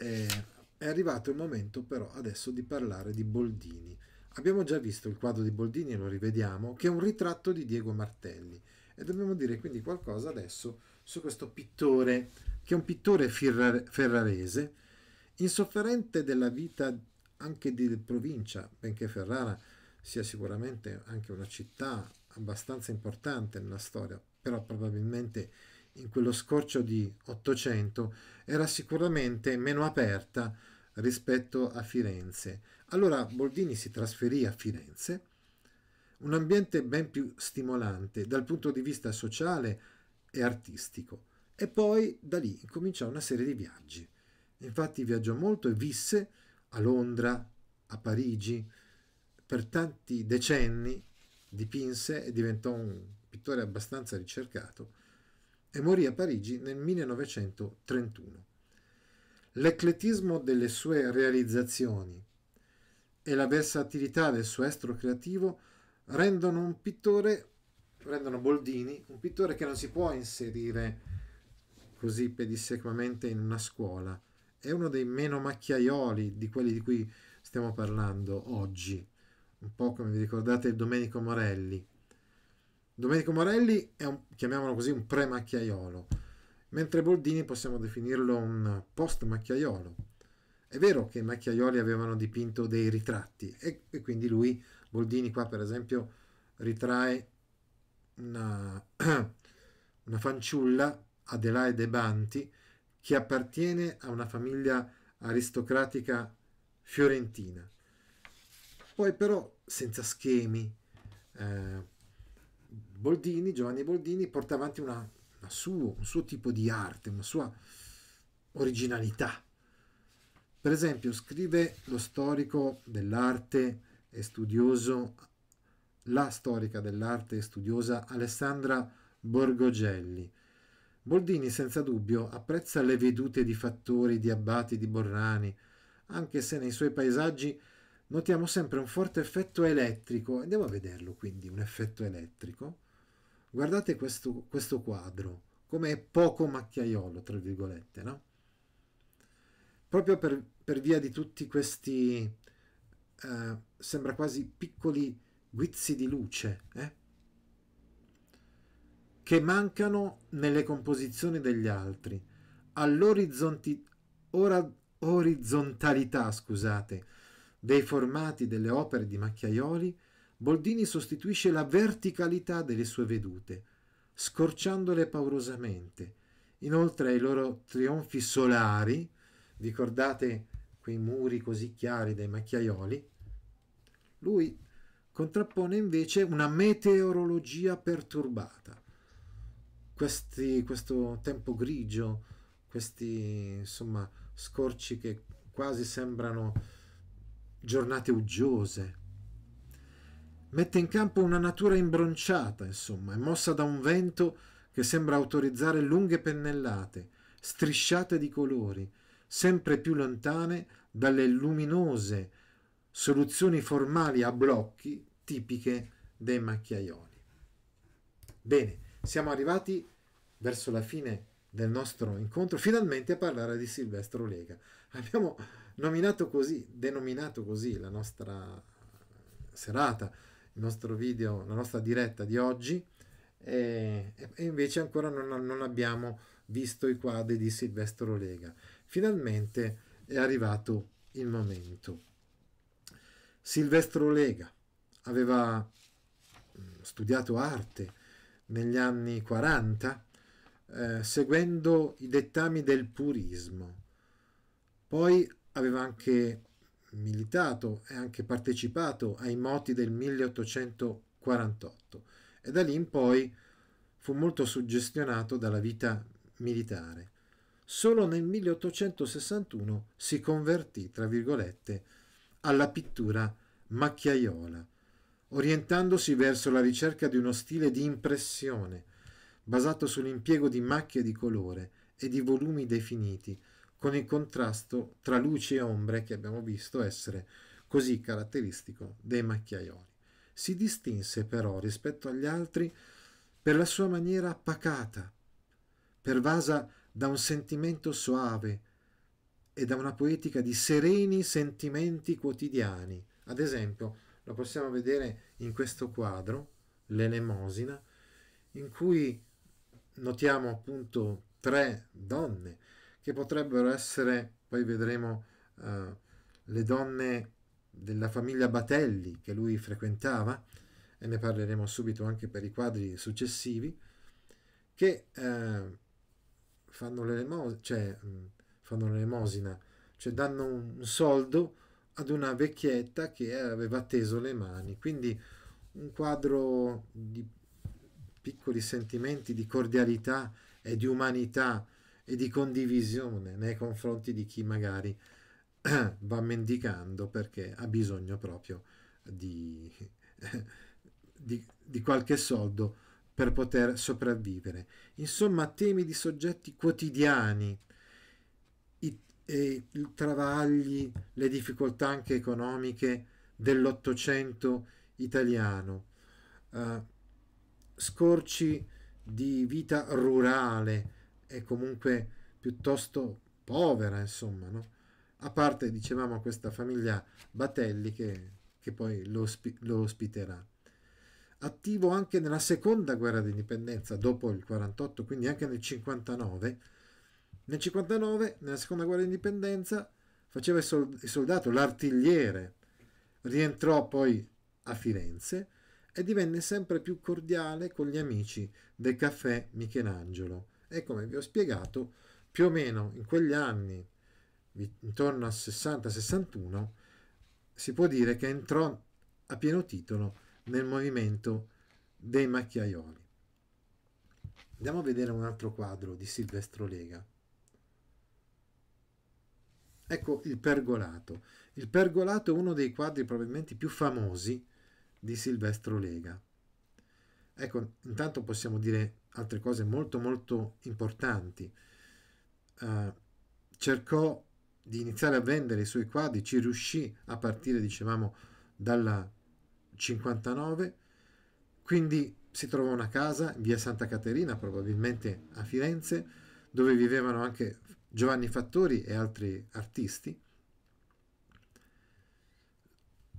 Eh, è arrivato il momento però adesso di parlare di Boldini. Abbiamo già visto il quadro di Boldini, lo rivediamo, che è un ritratto di Diego Martelli e dobbiamo dire quindi qualcosa adesso su questo pittore, che è un pittore ferrarese, insofferente della vita anche di provincia, benché Ferrara sia sicuramente anche una città abbastanza importante nella storia, però probabilmente in quello scorcio di 800 era sicuramente meno aperta rispetto a Firenze allora Boldini si trasferì a Firenze, un ambiente ben più stimolante dal punto di vista sociale e artistico, e poi da lì incominciò una serie di viaggi. Infatti viaggiò molto e visse a Londra, a Parigi, per tanti decenni dipinse e diventò un pittore abbastanza ricercato e morì a Parigi nel 1931. L'ecletismo delle sue realizzazioni e la versatilità del suo estro creativo rendono un pittore, rendono Boldini un pittore che non si può inserire così pedissequamente in una scuola. È uno dei meno macchiaioli di quelli di cui stiamo parlando oggi, un po' come vi ricordate Domenico Morelli. Domenico Morelli è un, chiamiamolo così, un pre-macchiaiolo, mentre Boldini possiamo definirlo un post-macchiaiolo è vero che i Macchiaioli avevano dipinto dei ritratti e, e quindi lui, Boldini qua per esempio, ritrae una, (clears throat) una fanciulla, Adelaide Banti, che appartiene a una famiglia aristocratica fiorentina. Poi però senza schemi. Eh, Boldini, Giovanni Boldini, porta avanti una, una suo, un suo tipo di arte, una sua originalità per esempio, scrive lo storico dell'arte e studioso, la storica dell'arte e studiosa Alessandra Borgogelli. Boldini senza dubbio apprezza le vedute di fattori, di abbati, di borrani, anche se nei suoi paesaggi notiamo sempre un forte effetto elettrico. Andiamo a vederlo quindi, un effetto elettrico. Guardate questo, questo quadro, come è poco macchiaiolo, tra virgolette, no? proprio per, per via di tutti questi, eh, sembra quasi piccoli guizzi di luce, eh, che mancano nelle composizioni degli altri, all'orizzontalità, scusate, dei formati delle opere di Macchiaioli, Boldini sostituisce la verticalità delle sue vedute, scorciandole paurosamente. Inoltre ai loro trionfi solari Ricordate quei muri così chiari dei macchiaioli? Lui contrappone invece una meteorologia perturbata. Questi, questo tempo grigio, questi insomma scorci che quasi sembrano giornate uggiose. Mette in campo una natura imbronciata, insomma, è mossa da un vento che sembra autorizzare lunghe pennellate, strisciate di colori, sempre più lontane dalle luminose soluzioni formali a blocchi tipiche dei macchiaioli. Bene, siamo arrivati verso la fine del nostro incontro, finalmente a parlare di Silvestro Lega. Abbiamo nominato così, denominato così la nostra serata, il nostro video, la nostra diretta di oggi e, e invece ancora non, non abbiamo visto i quadri di Silvestro Lega finalmente è arrivato il momento. Silvestro Lega aveva mm, studiato arte negli anni 40 eh, seguendo i dettami del purismo. Poi aveva anche militato e anche partecipato ai moti del 1848 e da lì in poi fu molto suggestionato dalla vita militare solo nel 1861 si convertì, tra virgolette, alla pittura macchiaiola, orientandosi verso la ricerca di uno stile di impressione, basato sull'impiego di macchie di colore e di volumi definiti, con il contrasto tra luci e ombre che abbiamo visto essere così caratteristico dei macchiaioli. Si distinse però rispetto agli altri per la sua maniera pacata, pervasa da un sentimento soave e da una poetica di sereni sentimenti quotidiani. Ad esempio, lo possiamo vedere in questo quadro, l'Elemosina, in cui notiamo appunto tre donne che potrebbero essere, poi vedremo, eh, le donne della famiglia Batelli che lui frequentava, e ne parleremo subito anche per i quadri successivi, che eh, fanno l'elemosina, cioè, mm, fanno l'elemosina, cioè danno un soldo ad una vecchietta che aveva teso le mani. Quindi un quadro di piccoli sentimenti di cordialità e di umanità e di condivisione nei confronti di chi magari (clears throat) va mendicando perché ha bisogno proprio di, (laughs) di, di qualche soldo per poter sopravvivere. Insomma, temi di soggetti quotidiani, i, i travagli, le difficoltà anche economiche dell'Ottocento italiano, uh, scorci di vita rurale e comunque piuttosto povera, insomma, no? a parte, dicevamo, questa famiglia Batelli che, che poi lo, lo ospiterà attivo anche nella seconda guerra d'indipendenza dopo il 48, quindi anche nel 59. Nel 59, nella seconda guerra d'indipendenza, faceva il soldato, l'artigliere, rientrò poi a Firenze e divenne sempre più cordiale con gli amici del caffè Michelangelo. E come vi ho spiegato, più o meno in quegli anni, intorno al 60-61, si può dire che entrò a pieno titolo nel movimento dei macchiaioli. Andiamo a vedere un altro quadro di Silvestro Lega. Ecco il pergolato. Il pergolato è uno dei quadri probabilmente più famosi di Silvestro Lega. Ecco, intanto possiamo dire altre cose molto molto importanti. Uh, cercò di iniziare a vendere i suoi quadri, ci riuscì a partire, dicevamo, dalla 59, quindi si trovò una casa in via Santa Caterina, probabilmente a Firenze, dove vivevano anche Giovanni Fattori e altri artisti.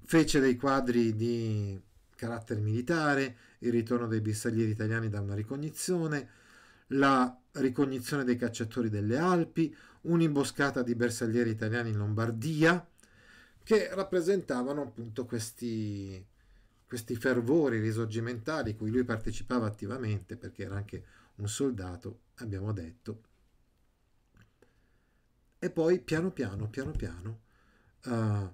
Fece dei quadri di carattere militare, il ritorno dei bersaglieri italiani da una ricognizione, la ricognizione dei cacciatori delle Alpi, un'imboscata di bersaglieri italiani in Lombardia, che rappresentavano appunto questi questi fervori risorgimentali cui lui partecipava attivamente perché era anche un soldato, abbiamo detto. E poi piano piano, piano piano, uh,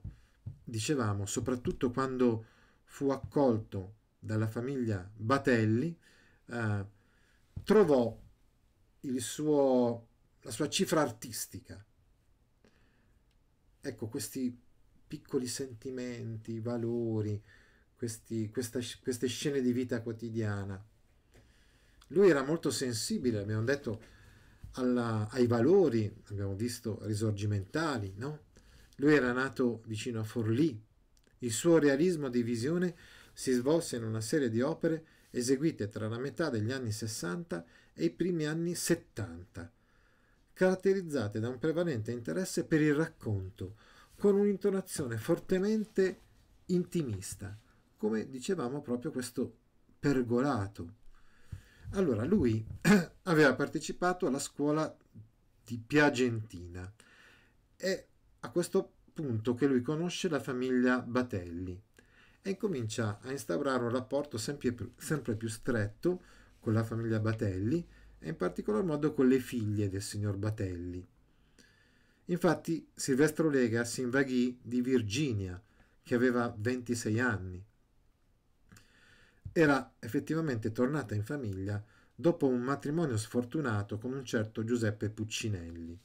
dicevamo, soprattutto quando fu accolto dalla famiglia Batelli, uh, trovò suo, la sua cifra artistica. Ecco, questi piccoli sentimenti, valori, questi, questa, queste scene di vita quotidiana. Lui era molto sensibile, abbiamo detto, alla, ai valori, abbiamo visto, risorgimentali, no? Lui era nato vicino a Forlì. Il suo realismo di visione si svolse in una serie di opere eseguite tra la metà degli anni 60 e i primi anni 70, caratterizzate da un prevalente interesse per il racconto, con un'intonazione fortemente intimista come dicevamo, proprio questo pergolato. Allora, lui (clears throat) aveva partecipato alla scuola di Piagentina. È a questo punto che lui conosce la famiglia Batelli e comincia a instaurare un rapporto sempre più, sempre più stretto con la famiglia Batelli e in particolar modo con le figlie del signor Batelli. Infatti Silvestro Lega si invaghì di Virginia, che aveva 26 anni, era effettivamente tornata in famiglia dopo un matrimonio sfortunato con un certo Giuseppe Puccinelli.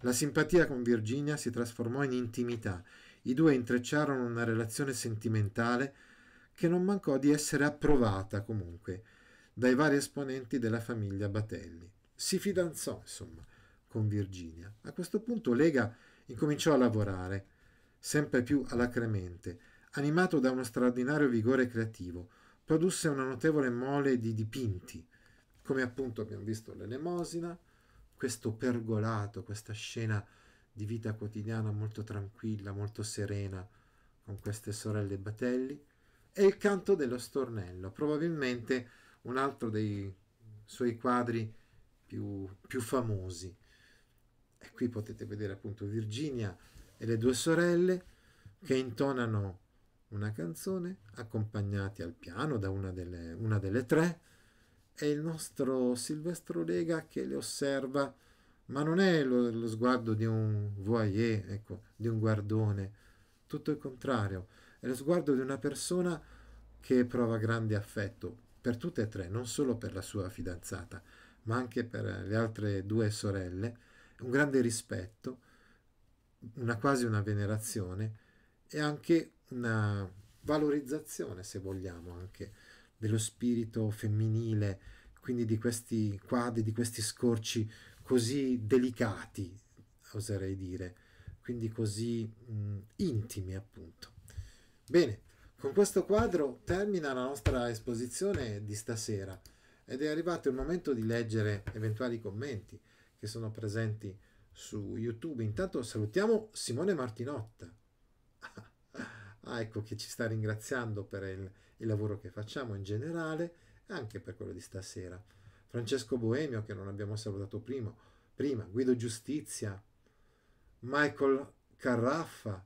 La simpatia con Virginia si trasformò in intimità. I due intrecciarono una relazione sentimentale che non mancò di essere approvata comunque dai vari esponenti della famiglia Batelli. Si fidanzò, insomma, con Virginia. A questo punto Lega incominciò a lavorare, sempre più alacremente, animato da uno straordinario vigore creativo, produsse una notevole mole di dipinti, come appunto abbiamo visto l'Elemosina, questo pergolato, questa scena di vita quotidiana molto tranquilla, molto serena, con queste sorelle Batelli, e il canto dello stornello, probabilmente un altro dei suoi quadri più, più famosi. E qui potete vedere appunto Virginia e le due sorelle che intonano una canzone accompagnati al piano da una delle, una delle tre e il nostro Silvestro Lega che le osserva, ma non è lo, lo sguardo di un voyeur, ecco, di un guardone, tutto il contrario, è lo sguardo di una persona che prova grande affetto per tutte e tre, non solo per la sua fidanzata, ma anche per le altre due sorelle, un grande rispetto, una quasi una venerazione e anche una valorizzazione, se vogliamo, anche dello spirito femminile, quindi di questi quadri, di questi scorci così delicati, oserei dire, quindi così mh, intimi appunto. Bene, con questo quadro termina la nostra esposizione di stasera ed è arrivato il momento di leggere eventuali commenti che sono presenti su YouTube. Intanto salutiamo Simone Martinotta. Ah, ecco che ci sta ringraziando per il, il lavoro che facciamo in generale e anche per quello di stasera. Francesco Boemio, che non abbiamo salutato prima, prima Guido Giustizia, Michael Carraffa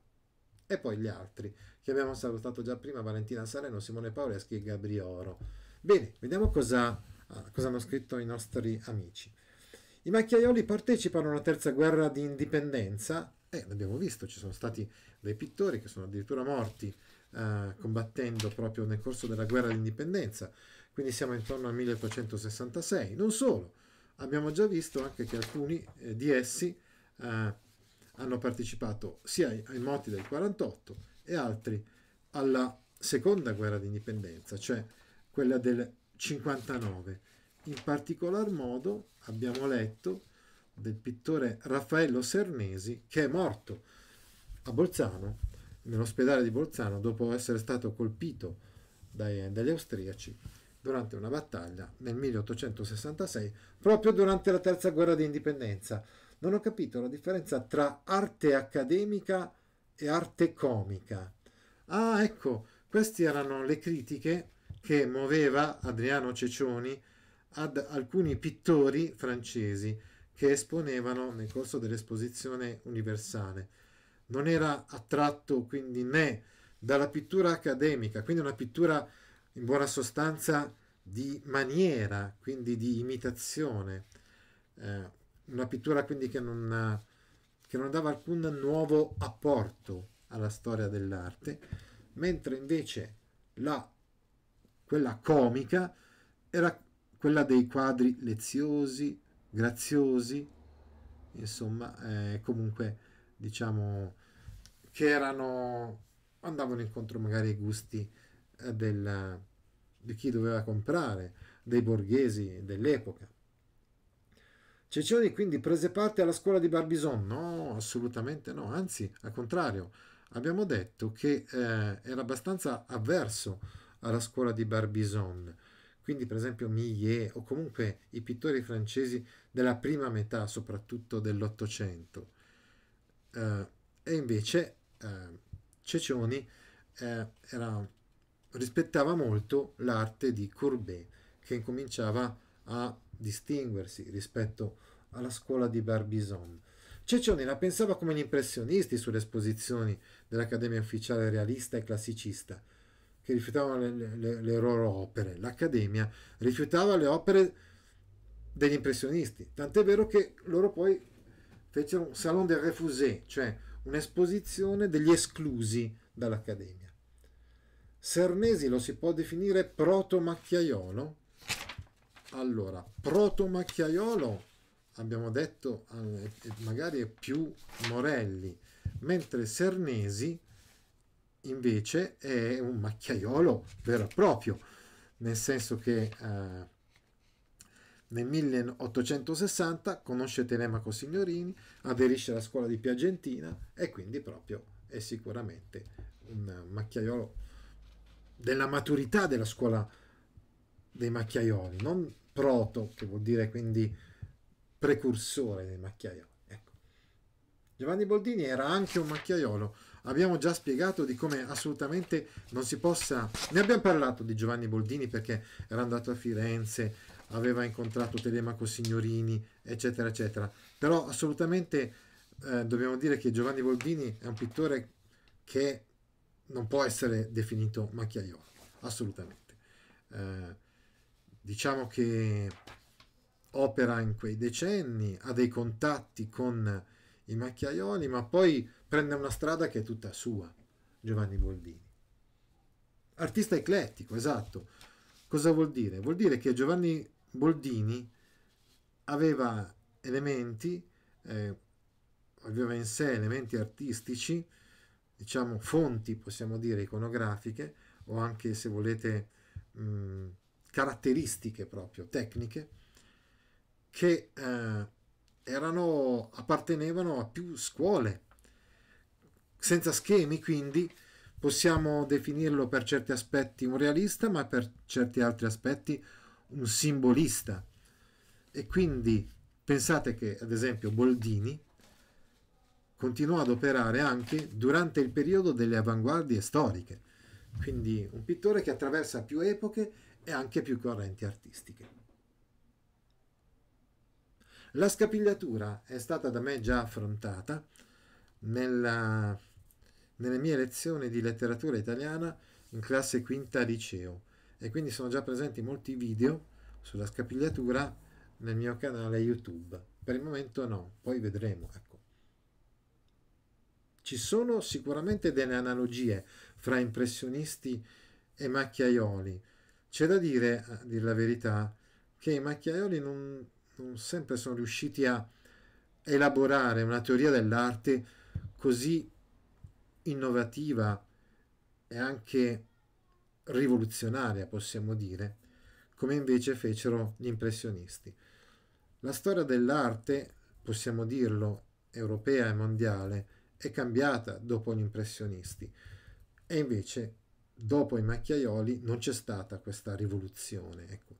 e poi gli altri che abbiamo salutato già prima, Valentina Saleno, Simone Paoleschi e Gabrioro. Bene, vediamo cosa, ah, cosa hanno scritto i nostri amici. I macchiaioli partecipano alla terza guerra di indipendenza eh, l'abbiamo visto, ci sono stati dei pittori che sono addirittura morti eh, combattendo proprio nel corso della guerra d'indipendenza, quindi siamo intorno al 1866. Non solo, abbiamo già visto anche che alcuni eh, di essi eh, hanno partecipato sia ai, ai moti del 48 e altri alla seconda guerra d'indipendenza, cioè quella del 59. In particolar modo abbiamo letto del pittore Raffaello Sernesi che è morto a Bolzano, nell'ospedale di Bolzano, dopo essere stato colpito dai, dagli austriaci durante una battaglia nel 1866, proprio durante la terza guerra di indipendenza. Non ho capito la differenza tra arte accademica e arte comica. Ah, ecco, queste erano le critiche che muoveva Adriano Cecioni ad alcuni pittori francesi che esponevano nel corso dell'esposizione universale. Non era attratto quindi né dalla pittura accademica, quindi una pittura in buona sostanza di maniera, quindi di imitazione, eh, una pittura quindi che non, che non dava alcun nuovo apporto alla storia dell'arte, mentre invece la, quella comica era quella dei quadri leziosi, graziosi, insomma, eh, comunque diciamo che erano andavano incontro magari ai gusti eh, del, di chi doveva comprare, dei borghesi dell'epoca. Ceccioni quindi prese parte alla scuola di Barbizon? No, assolutamente no, anzi, al contrario, abbiamo detto che eh, era abbastanza avverso alla scuola di Barbizon. Quindi, per esempio, Millet o comunque i pittori francesi della prima metà soprattutto dell'Ottocento. Eh, e invece eh, Cecioni eh, era, rispettava molto l'arte di Courbet, che incominciava a distinguersi rispetto alla scuola di Barbizon. Cecioni la pensava come gli impressionisti sulle esposizioni dell'Accademia Ufficiale Realista e Classicista, che rifiutavano le, le, le loro opere. L'Accademia rifiutava le opere degli impressionisti, tant'è vero che loro poi fecero un salon del refusé, cioè un'esposizione degli esclusi dall'Accademia. Sarnesi lo si può definire proto-macchiaiolo? Allora, proto-macchiaiolo abbiamo detto eh, eh, magari è più Morelli, mentre Sarnesi invece è un macchiaiolo vero e proprio, nel senso che eh, nel 1860 conosce Telemaco Signorini, aderisce alla scuola di Piagentina e quindi proprio è sicuramente un macchiaiolo della maturità della scuola dei macchiaioli, non proto, che vuol dire quindi precursore dei macchiaioli. Ecco. Giovanni Boldini era anche un macchiaiolo. Abbiamo già spiegato di come assolutamente non si possa... Ne abbiamo parlato di Giovanni Boldini perché era andato a Firenze, aveva incontrato Telemaco Signorini, eccetera, eccetera. Però assolutamente eh, dobbiamo dire che Giovanni Boldini è un pittore che non può essere definito macchiaiolo, assolutamente. Eh, diciamo che opera in quei decenni, ha dei contatti con i macchiaioli, ma poi prende una strada che è tutta sua, Giovanni Boldini. Artista eclettico, esatto. Cosa vuol dire? Vuol dire che Giovanni Boldini aveva elementi, eh, aveva in sé elementi artistici, diciamo fonti, possiamo dire, iconografiche o anche se volete mh, mm, caratteristiche proprio tecniche che eh, erano, appartenevano a più scuole. Senza schemi, quindi possiamo definirlo per certi aspetti un realista, ma per certi altri aspetti un un simbolista e quindi pensate che ad esempio Boldini continuò ad operare anche durante il periodo delle avanguardie storiche, quindi un pittore che attraversa più epoche e anche più correnti artistiche. La scapigliatura è stata da me già affrontata nella, nelle mie lezioni di letteratura italiana in classe quinta liceo e quindi sono già presenti molti video sulla scapigliatura nel mio canale YouTube. Per il momento no, poi vedremo. Ecco. Ci sono sicuramente delle analogie fra impressionisti e macchiaioli. C'è da dire, a dire la verità, che i macchiaioli non, non sempre sono riusciti a elaborare una teoria dell'arte così innovativa e anche rivoluzionaria, possiamo dire, come invece fecero gli impressionisti. La storia dell'arte, possiamo dirlo, europea e mondiale, è cambiata dopo gli impressionisti e invece dopo i macchiaioli non c'è stata questa rivoluzione. Ecco.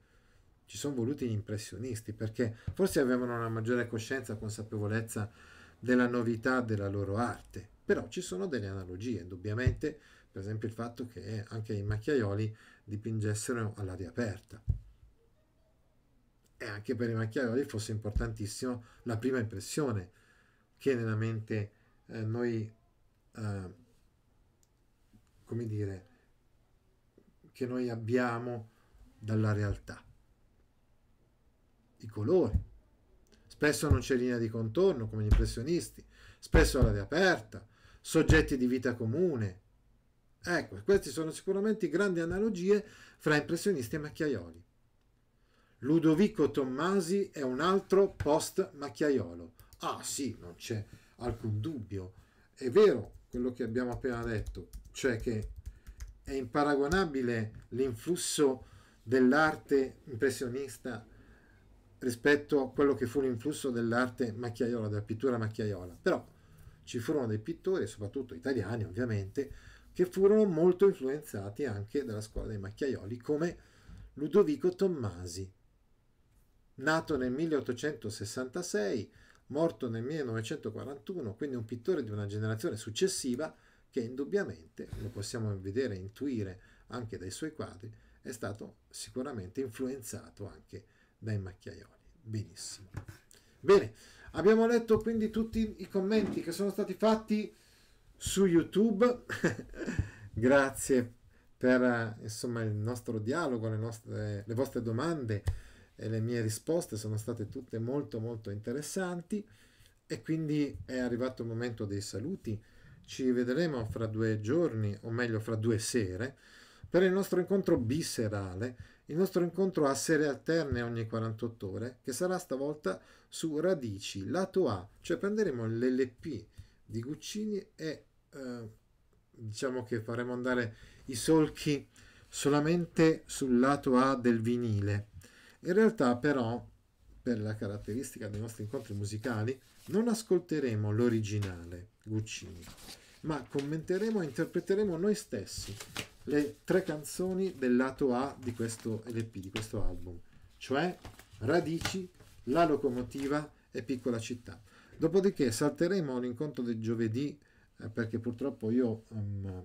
Ci sono voluti gli impressionisti perché forse avevano una maggiore coscienza, consapevolezza della novità della loro arte, però ci sono delle analogie, indubbiamente per esempio il fatto che anche i macchiaioli dipingessero all'aria aperta. E anche per i macchiaioli fosse importantissimo la prima impressione che nella mente eh, noi, eh, come dire, che noi abbiamo dalla realtà. I colori. Spesso non c'è linea di contorno come gli impressionisti, spesso all'aria aperta, soggetti di vita comune, Ecco, queste sono sicuramente grandi analogie fra impressionisti e macchiaioli. Ludovico Tommasi è un altro post-macchiaiolo. Ah sì, non c'è alcun dubbio. È vero quello che abbiamo appena detto, cioè che è imparagonabile l'influsso dell'arte impressionista rispetto a quello che fu l'influsso dell'arte macchiaiola, della pittura macchiaiola. Però ci furono dei pittori, soprattutto italiani ovviamente, che furono molto influenzati anche dalla scuola dei macchiaioli, come Ludovico Tommasi, nato nel 1866, morto nel 1941, quindi un pittore di una generazione successiva che indubbiamente, lo possiamo vedere e intuire anche dai suoi quadri, è stato sicuramente influenzato anche dai macchiaioli. Benissimo. Bene, abbiamo letto quindi tutti i commenti che sono stati fatti su YouTube. (laughs) Grazie per eh, insomma, il nostro dialogo, le, nostre, le vostre domande e le mie risposte sono state tutte molto molto interessanti e quindi è arrivato il momento dei saluti. Ci vedremo fra due giorni, o meglio fra due sere, per il nostro incontro biserale, il nostro incontro a sere alterne ogni 48 ore, che sarà stavolta su Radici, lato A, cioè prenderemo l'LP di Guccini e eh, diciamo che faremo andare i solchi solamente sul lato A del vinile. In realtà però, per la caratteristica dei nostri incontri musicali, non ascolteremo l'originale Guccini, ma commenteremo e interpreteremo noi stessi le tre canzoni del lato A di questo LP, di questo album, cioè Radici, La Locomotiva e Piccola Città. Dopodiché salteremo l'incontro del giovedì eh, perché purtroppo io um,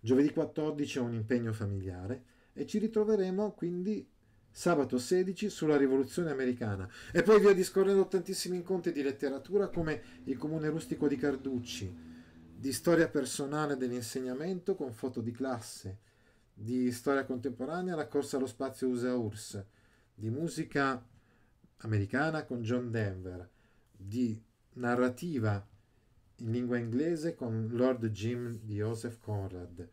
giovedì 14 ho un impegno familiare e ci ritroveremo quindi sabato 16 sulla rivoluzione americana e poi via discorrendo tantissimi incontri di letteratura come il comune rustico di Carducci, di storia personale dell'insegnamento con foto di classe, di storia contemporanea la corsa allo spazio USA-URSS, di musica americana con John Denver, di narrativa in lingua inglese con Lord Jim di Joseph Conrad,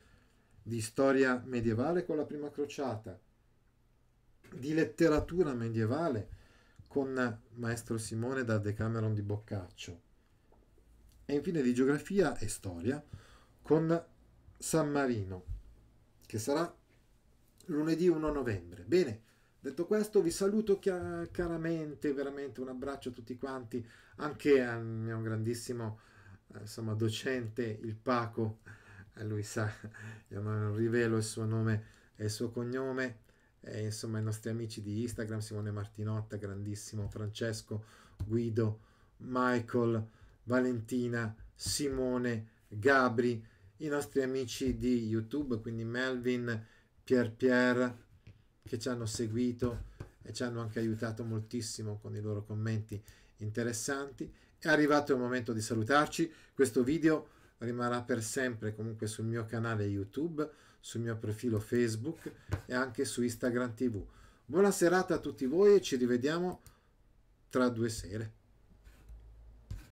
di storia medievale con la prima crociata, di letteratura medievale con Maestro Simone da Decameron di Boccaccio e infine di geografia e storia con San Marino che sarà lunedì 1 novembre. Bene, detto questo vi saluto chiaramente, veramente un abbraccio a tutti quanti, anche a mio grandissimo insomma, docente il Paco, eh, lui sa, io (laughs) non rivelo il suo nome e il suo cognome, e, insomma i nostri amici di Instagram, Simone Martinotta, grandissimo, Francesco, Guido, Michael, Valentina, Simone, Gabri, i nostri amici di YouTube, quindi Melvin, Pier Pier, che ci hanno seguito e ci hanno anche aiutato moltissimo con i loro commenti interessanti è arrivato il momento di salutarci, questo video rimarrà per sempre comunque sul mio canale YouTube, sul mio profilo Facebook e anche su Instagram TV. Buona serata a tutti voi e ci rivediamo tra due sere.